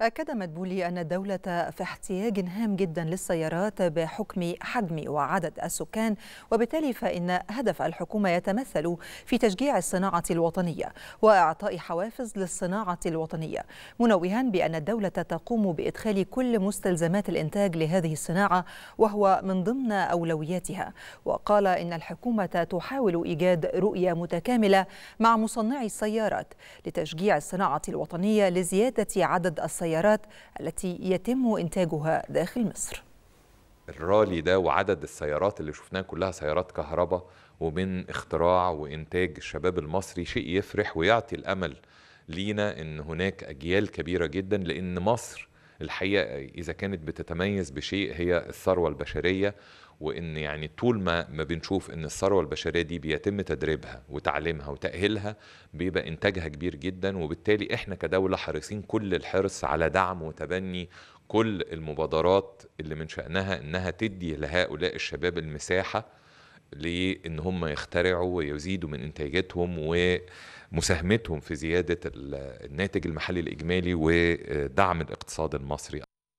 أكد مدبولي أن الدولة في احتياج هام جدا للسيارات بحكم حجم وعدد السكان وبالتالي فإن هدف الحكومة يتمثل في تشجيع الصناعة الوطنية وإعطاء حوافز للصناعة الوطنية منوها بأن الدولة تقوم بإدخال كل مستلزمات الإنتاج لهذه الصناعة وهو من ضمن أولوياتها وقال إن الحكومة تحاول إيجاد رؤية متكاملة مع مصنعي السيارات لتشجيع الصناعة الوطنية لزيادة عدد السيارات السيارات التي يتم إنتاجها داخل مصر الرالي ده وعدد السيارات اللي شفناها كلها سيارات كهرباء ومن اختراع وإنتاج الشباب المصري شيء يفرح ويعطي الأمل لينا ان هناك اجيال كبيره جدا لان مصر الحقيقه اذا كانت بتتميز بشيء هي الثروه البشريه وان يعني طول ما ما بنشوف ان الثروه البشريه دي بيتم تدريبها وتعليمها وتاهيلها بيبقى انتاجها كبير جدا وبالتالي احنا كدوله حريصين كل الحرص على دعم وتبني كل المبادرات اللي من شانها انها تدي لهؤلاء الشباب المساحه لان هم يخترعوا ويزيدوا من انتاجاتهم ومساهمتهم في زياده الناتج المحلي الاجمالي ودعم الاقتصاد المصري